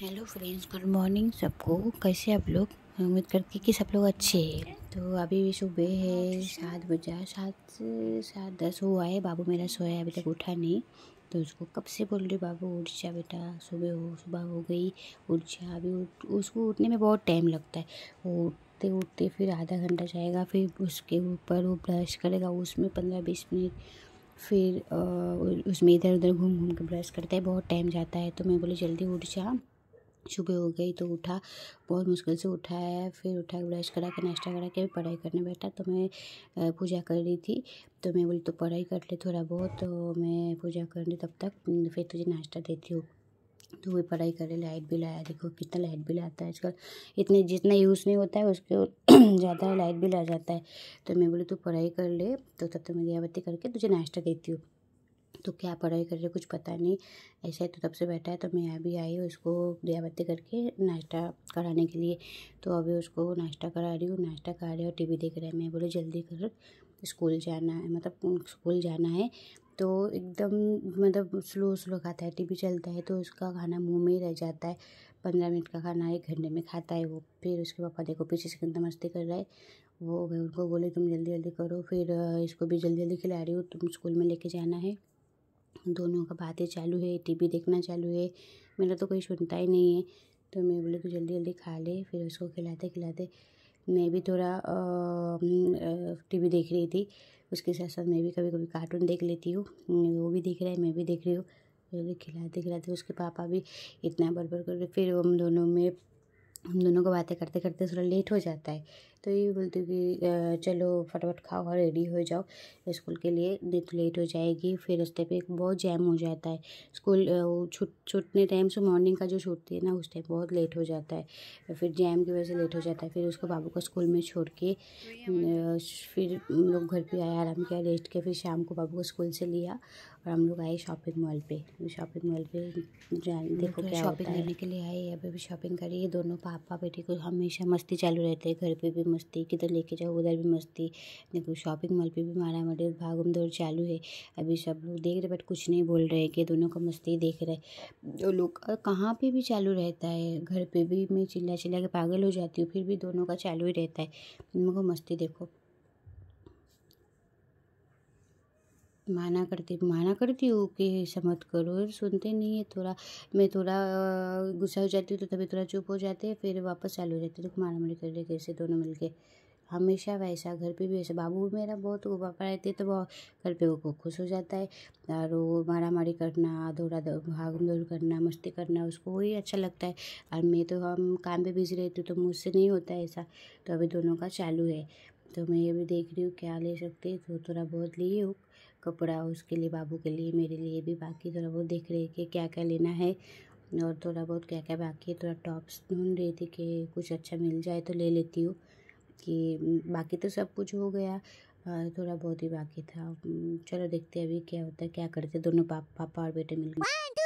hello friends good morning सबको कैसे आप लोग उम्मीद करती कि सब लोग अच्छे हैं तो अभी भी सुबह है सात बजा सात सात दस हुआ है बाबू मेरा सोया अभी तक उठा नहीं तो उसको कब से बोल रही बाबू उठ जा बेटा सुबह हो सुबह हो गई उठ जा अभी उठ उसको उठने में बहुत टाइम लगता है वो उठते उठते फिर आधा घंटा जाएगा फिर उसके ऊपर वो ब्रश करेगा उसमें पंद्रह बीस मिनट फिर उसमें इधर उधर घूम घूम के ब्रश करता है बहुत टाइम जाता है तो मैं बोली जल्दी उठ जा सुबह हो गई तो उठा बहुत मुश्किल से उठाया फिर उठा ब्रश करा के नाश्ता करा के पढ़ाई करने बैठा तो मैं पूजा कर रही थी तो मैं बोली तो पढ़ाई कर ले थोड़ा बहुत तो मैं पूजा कर रही तब तक फिर तुझे नाश्ता देती हूँ तो वही पढ़ाई करे लाइट बिल आया देखो कितना लाइट बिल आता है आजकल इतने जितना यूज़ नहीं होता है उसके ज़्यादा लाइट बिल आ जाता है तो मैं बोली तू पढ़ाई कर ले तो तब तक मैं दिया बत्ती करके तुझे नाश्ता देती हूँ तो क्या पढ़ाई कर रही है कुछ पता नहीं ऐसा ही तो तब से बैठा है तो मैं अभी आई हूँ इसको दिया बत्ती करके नाश्ता कराने के लिए तो अभी उसको नाश्ता करा रही हूँ नाश्ता करा रही और टी वी देख रहे हैं मैं बोली जल्दी कर स्कूल जाना है मतलब स्कूल जाना है तो एकदम मतलब स्लो स्लो खाता है वी चलता है तो उसका खाना मुँह में ही रह जाता है पंद्रह मिनट का खाना एक घंटे में खाता है वो फिर उसके पापा देखो पीछे से घंटा मस्ती कर रहा है वो मैं उनको बोले तुम जल्दी जल्दी करो फिर इसको भी जल्दी जल्दी खिला रही हो तुम स्कूल में लेके जाना है दोनों का बातें चालू है टी वी देखना चालू है मेरा तो कोई सुनता ही नहीं है तो मैं बोली कि जल्दी जल्दी खा ले फिर उसको खिलाते खिलाते मैं भी थोड़ा टी वी देख रही थी उसके साथ साथ मैं भी कभी कभी कार्टून देख लेती हूँ वो भी देख रहा है मैं भी देख रही हूँ खिलाते खिलाते उसके पापा भी इतना बड़बड़ कर फिर हम दोनों में हम दोनों को बातें करते करते थोड़ा लेट हो जाता है तो ये बोलती हूँ कि चलो फटाफट खाओ और रेडी हो जाओ स्कूल के लिए नहीं तो लेट हो जाएगी फिर रास्ते पे बहुत जैम हो जाता है स्कूल छूट छूटने टाइम से मॉर्निंग का जो छूटती है ना उस टाइम बहुत लेट हो जाता है फिर जैम की वजह से लेट हो जाता है फिर उसको बाबू को स्कूल में छोड़ के तो फिर हम लोग घर पर आए आराम किया रेस्ट के फिर शाम को बाबू को स्कूल से लिया और हम लोग आए शॉपिंग मॉल पर शॉपिंग मॉल पर जान देखो क्या शॉपिंग करने के लिए आए अभी भी शॉपिंग करी दोनों पास पापा बेटी को हमेशा मस्ती चालू रहती है घर पे भी मस्ती किधर लेके जाओ उधर भी मस्ती देखो शॉपिंग मॉल पे भी मारा मारी भाग दौड़ चालू है अभी सब लोग देख रहे बट कुछ नहीं बोल रहे कि दोनों का मस्ती देख रहे जो लोग कहाँ पर भी चालू रहता है घर पर भी मैं चिल्ला चिल्ला के पागल हो जाती हूँ फिर भी दोनों का चालू ही रहता है दोनों को मस्ती देखो माना करती माना करती हूँ कि ऐसा मत करो सुनते नहीं है थोड़ा मैं थोड़ा गुस्सा हो जाती हूँ तो तभी थोड़ा चुप हो जाते हैं फिर वापस चालू हो जाते तो मारा मारी कर लेते कैसे दोनों मिल के हमेशा वैसा घर पे भी वैसा बाबू मेरा बहुत वो पापा रहते तो बहुत घर पे वो खुश हो जाता है और वो मारा मारी करना दौड़ा भाग दौड़ करना मस्ती करना उसको वही अच्छा लगता है और मैं तो हम काम पे बिजी रहती हूँ तो मुझसे नहीं होता ऐसा तो अभी दोनों का चालू है तो मैं ये भी देख रही हूँ क्या ले सकते तो थोड़ा बहुत लिए हूँ कपड़ा उसके लिए बाबू के लिए मेरे लिए भी बाकी थोड़ा बहुत देख रही कि क्या क्या लेना है और थोड़ा बहुत क्या क्या बाकी है थोड़ा टॉप्स ढूंढ रही थी कि कुछ अच्छा मिल जाए तो ले लेती हूँ कि बाकी तो सब कुछ हो गया थोड़ा बहुत ही बाकी था चलो देखते हैं अभी क्या होता है क्या करते दोनों पापा और बेटे मिलकर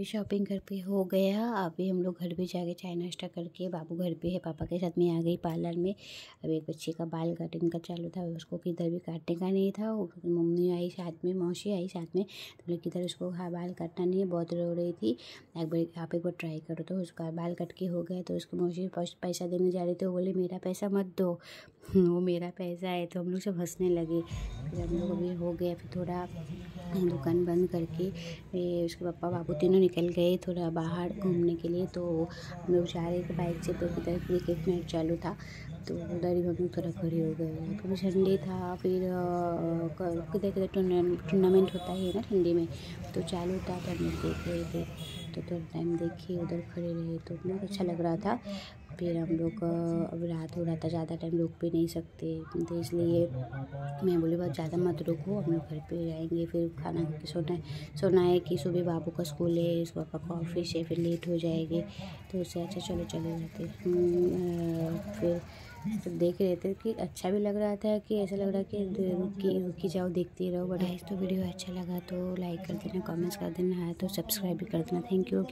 भी शॉपिंग घर पे हो गया अभी हम लोग घर पे जाके चाय नाश्ता करके बाबू घर पे है पापा के साथ में आ गई पार्लर में अब एक बच्चे का बाल कटिंग का चालू था उसको किधर भी काटने का नहीं था मम्मी आई साथ में मौसी आई साथ में तो लोग किधर उसको बाल काटना नहीं है बहुत रो रही थी एक बार आप एक बार ट्राई करो तो उसका बाल कट के हो गया तो उसको मौसी पैसा देने जा रही थी वो बोले मेरा पैसा मत दो वो मेरा पैसा है तो हम लोग सब हंसने लगे फिर हम लोग अभी हो गया फिर थोड़ा दुकान बंद करके उसके पापा बाबू तीनों निकल गए थोड़ा बाहर घूमने के लिए तो हम लोग जा रहे थे बाइक से तो उधर क्रिकेट मैच चालू था तो उधर ही हम लोग थोड़ा खड़े हो गए कभी ठंडी था फिर किधर किधर टूर्नामेंट होता ही है ना ठंडी में तो चालू था तो हम लोग देख रहे थे तो थोड़ा टाइम देखे उधर खड़े रहे तो बहुत अच्छा लग रहा था फिर हम लोग अब रात हो रहा था ज़्यादा टाइम रुक भी नहीं सकते तो इसलिए मैं बोली बहुत ज़्यादा मत रुको हम लोग घर पे जाएंगे फिर खाना खा के सोना है सोना है कि सुबह बाबू का स्कूल है उसके पापा का ऑफिस है फिर लेट हो जाएगी तो उससे अच्छा चलो चले जाते हम्म, फिर सब देख रहे थे कि अच्छा भी लग रहा था कि ऐसा लग रहा कि रुकी रुकी जाओ देखती रहो बट तो वीडियो अच्छा लगा तो लाइक कर देना कमेंट्स कर देना है तो सब्सक्राइब भी कर देना थैंक यू